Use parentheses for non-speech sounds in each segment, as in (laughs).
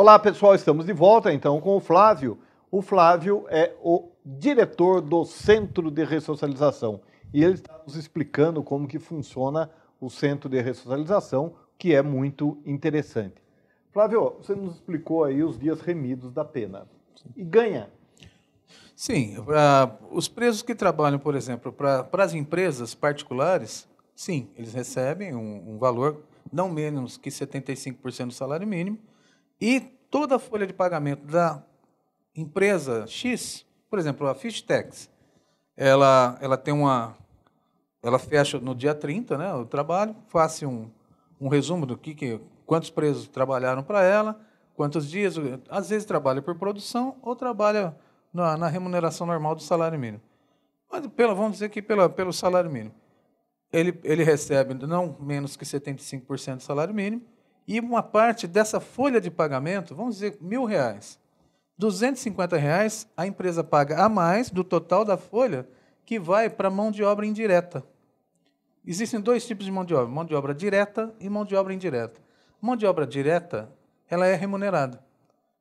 Olá, pessoal, estamos de volta então com o Flávio. O Flávio é o diretor do Centro de Ressocialização e ele está nos explicando como que funciona o Centro de Ressocialização, que é muito interessante. Flávio, você nos explicou aí os dias remidos da pena. E ganha? Sim, os presos que trabalham, por exemplo, para as empresas particulares, sim, eles recebem um, um valor não menos que 75% do salário mínimo, e toda a folha de pagamento da empresa X, por exemplo, a Fishtex, ela, ela tem uma. Ela fecha no dia 30, né? O trabalho, faça um, um resumo do que, que quantos presos trabalharam para ela, quantos dias. Às vezes trabalha por produção ou trabalha na, na remuneração normal do salário mínimo. Mas pela, vamos dizer que pela, pelo salário mínimo. Ele, ele recebe não menos que 75% do salário mínimo, e uma parte dessa folha de pagamento, vamos dizer mil reais, 250 reais a empresa paga a mais do total da folha que vai para mão de obra indireta. Existem dois tipos de mão de obra, mão de obra direta e mão de obra indireta. Mão de obra direta, ela é remunerada,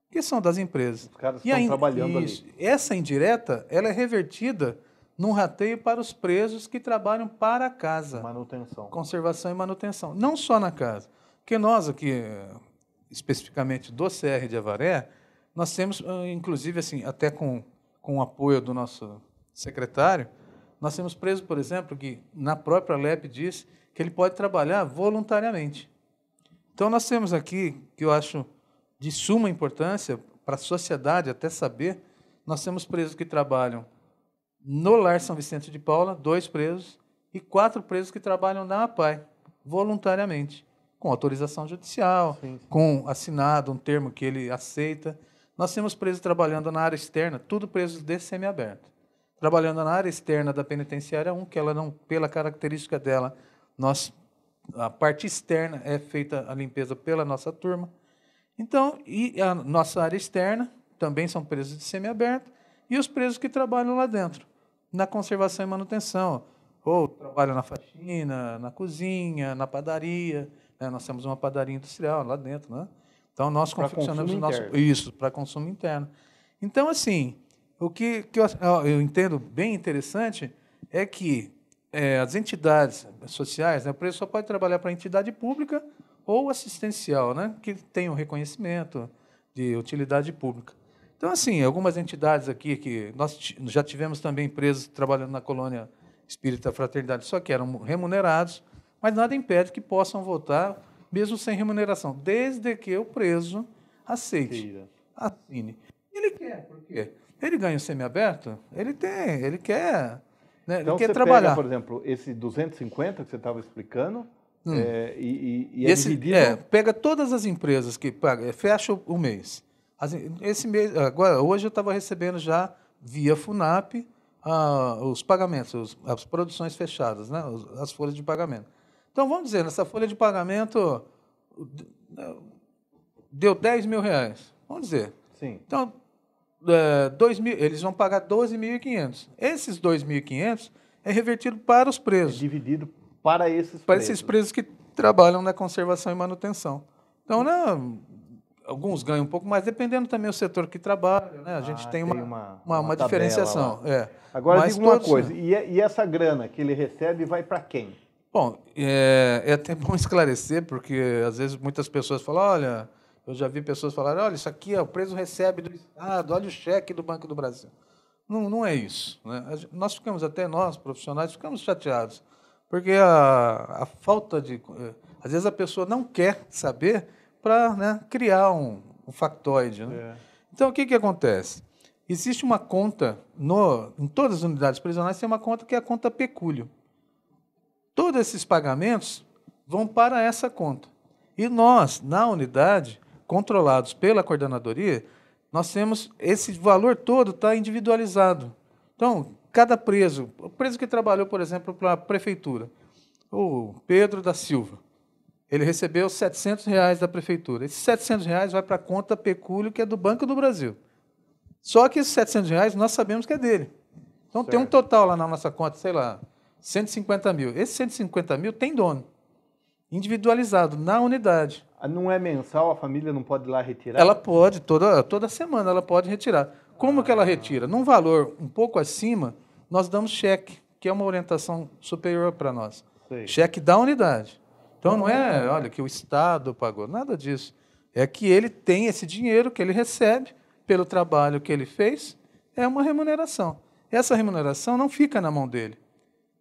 que são das empresas. Os caras e estão in... trabalhando e ali. Essa indireta, ela é revertida num rateio para os presos que trabalham para a casa. Manutenção. Conservação e manutenção. Não só na casa. Porque nós aqui, especificamente do CR de Avaré, nós temos, ah, inclusive, assim, até com, com o apoio do nosso secretário, nós temos preso, por exemplo, que na própria LEP diz que ele pode trabalhar voluntariamente. Então, nós temos aqui, que eu acho de suma importância para a sociedade até saber, nós temos presos que trabalham no Lar São Vicente de Paula, dois presos, e quatro presos que trabalham na APAI, voluntariamente com autorização judicial, sim, sim. com assinado um termo que ele aceita. Nós temos presos trabalhando na área externa, tudo presos de semiaberto. Trabalhando na área externa da penitenciária 1, que ela não, pela característica dela, nós a parte externa é feita a limpeza pela nossa turma. Então, e a nossa área externa também são presos de semiaberto e os presos que trabalham lá dentro, na conservação e manutenção, ou trabalham na faxina, na cozinha, na padaria, né? Nós temos uma padaria industrial lá dentro, né? Então nós confeccionamos o nosso interno. isso para consumo interno. Então assim, o que, que eu, eu entendo bem interessante é que é, as entidades sociais, né, o preço só pode trabalhar para entidade pública ou assistencial, né, que tem o um reconhecimento de utilidade pública. Então, assim, algumas entidades aqui que nós já tivemos também presos trabalhando na colônia Espírita Fraternidade, só que eram remunerados, mas nada impede que possam votar, mesmo sem remuneração, desde que o preso aceite, assine. Ele quer, por quê? Ele ganha o semiaberto, ele tem, ele quer, né? então, ele quer você trabalhar. Pega, por exemplo, esse 250 que você estava explicando, hum. é, e, e, e é esse, dividido... é, pega todas as empresas que pagam, é, fecha o mês. As, esse mês, agora, hoje eu estava recebendo já via FUNAP ah, os pagamentos, os, as produções fechadas, né? as folhas de pagamento. Então, vamos dizer, nessa folha de pagamento deu 10 mil reais. Vamos dizer. Sim. Então, é, dois mil, eles vão pagar 12.500. Esses 2.500 é revertido para os é presos. É dividido para esses presos. Para esses presos que trabalham na conservação e manutenção. Então, né, alguns ganham um pouco mais, dependendo também do setor que trabalha. Né? A gente ah, tem, uma, tem, uma, uma, uma diferenciação. É. Agora, Mas diga uma coisa, né? e, e essa grana que ele recebe vai para quem? Bom, é, é até (laughs) bom esclarecer, porque às vezes muitas pessoas falam, olha, eu já vi pessoas falarem, olha, isso aqui é o preso recebe do Estado, olha o cheque do Banco do Brasil. Não, não é isso. Né? Nós ficamos, até nós, profissionais, ficamos chateados, porque a, a falta de... É, às vezes a pessoa não quer saber para né, criar um, um factoide. Né? É. Então, o que, que acontece? Existe uma conta, no, em todas as unidades prisionais, tem uma conta que é a conta pecúlio. Todos esses pagamentos vão para essa conta. E nós, na unidade, controlados pela coordenadoria, nós temos esse valor todo está individualizado. Então, cada preso, o preso que trabalhou, por exemplo, para a prefeitura, o Pedro da Silva, ele recebeu 700 reais da prefeitura. Esses 700 reais vai para a conta pecúlio, que é do Banco do Brasil. Só que esses 700 reais nós sabemos que é dele. Então, certo. tem um total lá na nossa conta, sei lá, 150 mil. Esse 150 mil tem dono, individualizado, na unidade. Ah, não é mensal, a família não pode ir lá retirar? Ela pode, toda, toda semana ela pode retirar. Como ah. que ela ah. retira? Num valor um pouco acima, nós damos cheque, que é uma orientação superior para nós. Sei. Cheque da unidade. Então não é, é, olha, que o Estado pagou, nada disso. É que ele tem esse dinheiro que ele recebe pelo trabalho que ele fez, é uma remuneração. Essa remuneração não fica na mão dele.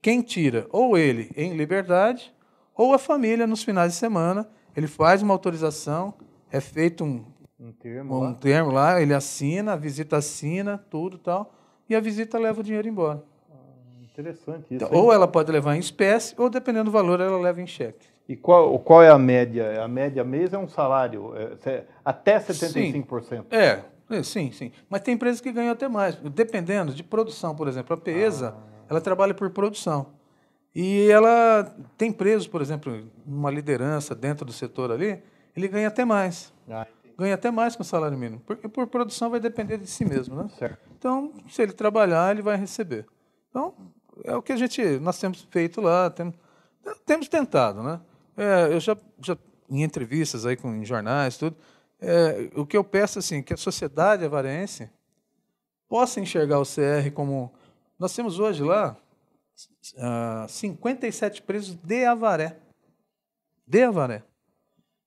Quem tira? Ou ele em liberdade, ou a família nos finais de semana. Ele faz uma autorização, é feito um, um, termo, um lá. termo lá, ele assina, a visita assina, tudo tal, e a visita leva o dinheiro embora. Ah, interessante isso. Então, ou ela pode levar em espécie, ou dependendo do valor, ela leva em cheque. E qual, qual é a média? A média mês é um salário, é, até 75%. Sim, é, é, sim, sim. Mas tem empresas que ganham até mais, dependendo de produção, por exemplo. A PESA, ah. Ela trabalha por produção. E ela tem preso por exemplo, uma liderança dentro do setor ali, ele ganha até mais. Ah, ganha até mais com o salário mínimo. Porque por produção vai depender de si mesmo, né? Certo. Então, se ele trabalhar, ele vai receber. Então, é o que a gente, nós temos feito lá, temos, temos tentado, né? É, eu já, já, em entrevistas aí com em jornais, tudo, é, o que eu peço, assim, é que a sociedade avarense possa enxergar o CR como nós temos hoje lá uh, ah, 57 presos de Avaré. De Avaré.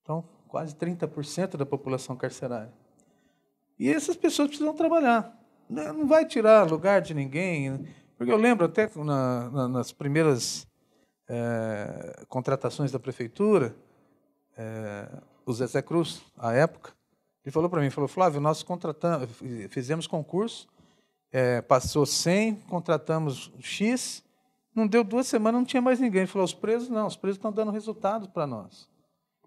Então, quase 30% da população carcerária. E essas pessoas precisam trabalhar. Né? Não vai tirar lugar de ninguém. Né? Porque eu lembro até na, na, nas primeiras é, contratações da prefeitura, é, o Zezé Cruz, à época, ele falou para mim, falou, Flávio, nós contratamos, fizemos concurso é, passou 100, contratamos X, não deu duas semanas, não tinha mais ninguém. Ele falou, os presos não, os presos estão dando resultados para nós.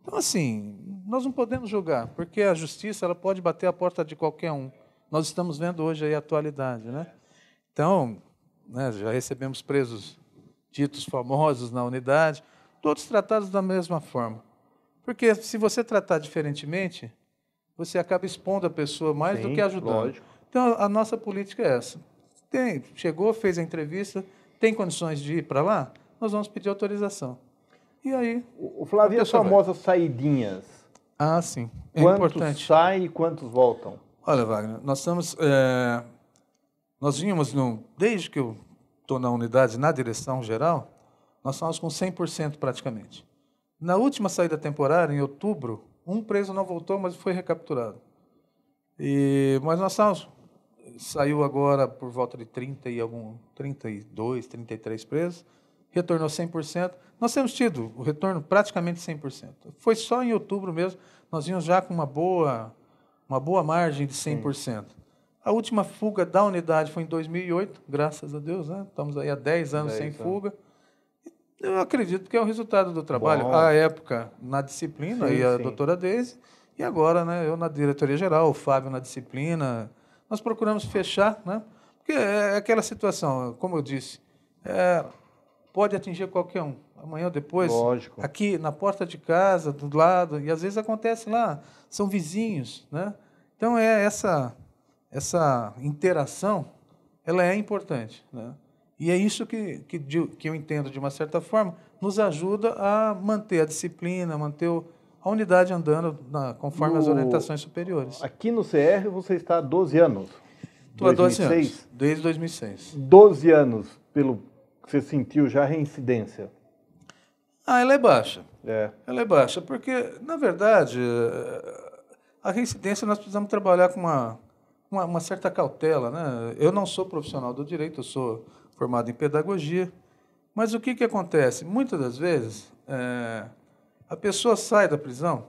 Então, assim, nós não podemos julgar, porque a justiça ela pode bater a porta de qualquer um. Nós estamos vendo hoje aí a atualidade. Né? Então, né, já recebemos presos ditos famosos na unidade, todos tratados da mesma forma. Porque se você tratar diferentemente, você acaba expondo a pessoa mais Sim, do que ajudando. Lógico. Então, a nossa política é essa. Tem, chegou, fez a entrevista, tem condições de ir para lá? Nós vamos pedir autorização. E aí... O, Flávio, as famosas saídinhas Ah, sim. É quantos importante. saem e quantos voltam? Olha, Wagner, nós estamos... É, nós vínhamos, no, desde que eu estou na unidade, na direção geral, nós estamos com 100% praticamente. Na última saída temporária, em outubro, um preso não voltou, mas foi recapturado. E, mas nós estávamos saiu agora por volta de 30 e algum, 32, 33 presos, retornou 100%. Nós temos tido o retorno praticamente 100%. Foi só em outubro mesmo, nós vimos já com uma boa, uma boa margem de 100%. Sim. A última fuga da unidade foi em 2008, graças a Deus, né? Estamos aí há 10 anos 10 sem fuga. Eu acredito que é o resultado do trabalho. Bom. À época, na disciplina, sim, e a sim. doutora Deise, e agora, né, eu na diretoria geral, o Fábio na disciplina, nós procuramos fechar, né? porque é, é aquela situação, como eu disse, é, pode atingir qualquer um, amanhã ou depois, Lógico. aqui na porta de casa, do lado, e às vezes acontece lá, são vizinhos. Né? Então, é essa, essa interação, ela é importante. Né? E é isso que, que, que eu entendo, de uma certa forma, nos ajuda a manter a disciplina, manter o a unidade andando na, conforme no, as orientações superiores. Aqui no CR você está há 12 anos. Estou há 12 anos, desde 2006. 12 anos, pelo que você sentiu já a reincidência. Ah, ela é baixa. É. Ela é baixa, porque, na verdade, eh, a reincidência nós precisamos trabalhar com uma, uma, uma certa cautela. Né? Eu não sou profissional do direito, eu sou formado em pedagogia. Mas o que, que acontece? Muitas das vezes, é, a pessoa sai da prisão,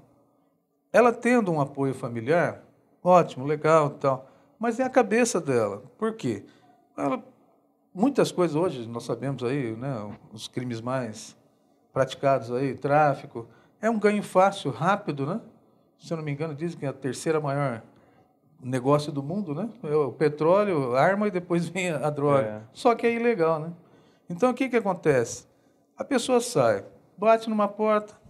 ela tendo um apoio familiar, ótimo, legal e tal, mas é a cabeça dela. Por quê? Ela, muitas coisas hoje, nós sabemos aí, né, os crimes mais praticados aí, tráfico, é um ganho fácil, rápido, né? Se eu não me engano, dizem que é a terceira maior negócio do mundo, né? É o petróleo, arma e depois (laughs) vem a droga. É. Só que é ilegal, né? Então o que, que acontece? A pessoa sai, bate numa porta,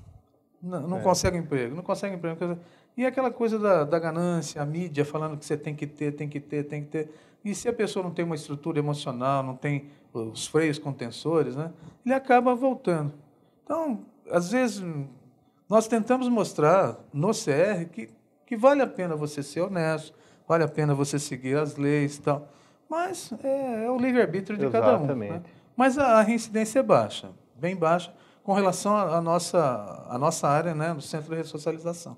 não, não é. consegue emprego, não consegue emprego. E aquela coisa da, da ganância, a mídia falando que você tem que ter, tem que ter, tem que ter. E se a pessoa não tem uma estrutura emocional, não tem os freios contensores, né, ele acaba voltando. Então, às vezes, nós tentamos mostrar no CR que, que vale a pena você ser honesto, vale a pena você seguir as leis e tal. Mas é, é o livre-arbítrio de Exatamente. cada um. Né? Mas a, a reincidência é baixa, bem baixa com relação à nossa, à nossa área, né, no Centro de Ressocialização.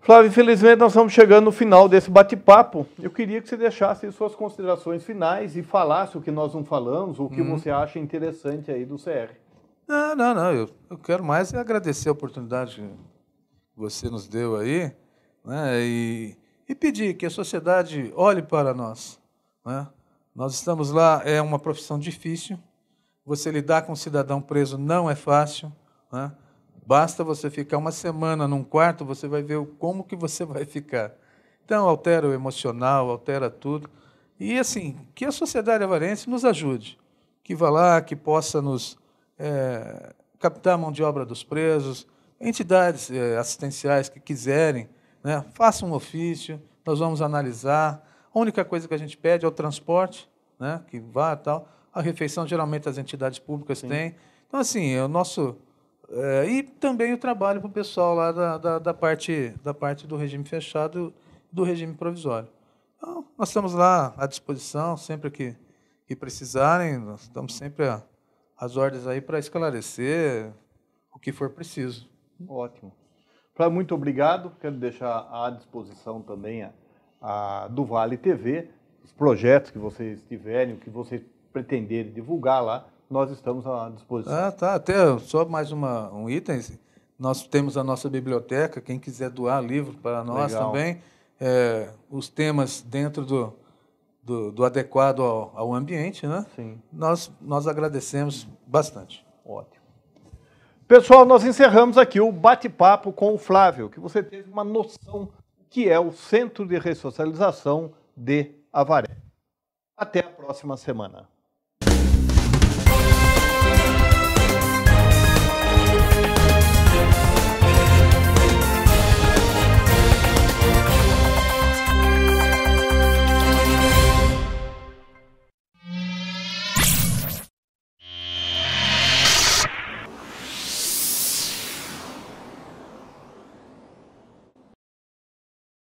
Flávio, infelizmente nós estamos chegando no final desse bate-papo. Eu queria que você deixasse suas considerações finais e falasse o que nós não falamos, o que hum. você acha interessante aí do CR. Não, não, não. Eu, eu quero mais é agradecer a oportunidade que você nos deu aí né, e, e pedir que a sociedade olhe para nós. Né? Nós estamos lá, é uma profissão difícil, você lidar com um cidadão preso não é fácil. Né? Basta você ficar uma semana num quarto, você vai ver como que você vai ficar. Então, altera o emocional, altera tudo. E, assim, que a sociedade avarense nos ajude, que vá lá, que possa nos é, captar a mão de obra dos presos, entidades é, assistenciais que quiserem, né, façam um ofício, nós vamos analisar. A única coisa que a gente pede é o transporte, né, que vá e tal a refeição geralmente as entidades públicas Sim. têm. Então, assim, é o nosso. É, e também o trabalho para o pessoal lá da, da, da, parte, da parte do regime fechado do regime provisório. Então, nós estamos lá à disposição, sempre que, que precisarem, nós estamos sempre às ordens aí para esclarecer o que for preciso. Ótimo. muito obrigado. Quero deixar à disposição também a, a, do Vale TV os projetos que vocês tiverem, o que vocês pretender divulgar lá, nós estamos à disposição. Ah, tá. Até só mais uma, um item. Nós temos a nossa biblioteca, quem quiser doar livro para nós Legal. também. É, os temas dentro do, do, do adequado ao, ao, ambiente, né? Sim. Nós, nós agradecemos bastante. Ótimo. Pessoal, nós encerramos aqui o bate-papo com o Flávio, que você teve uma noção do que é o Centro de Ressocialização de Avaré. Até a próxima semana.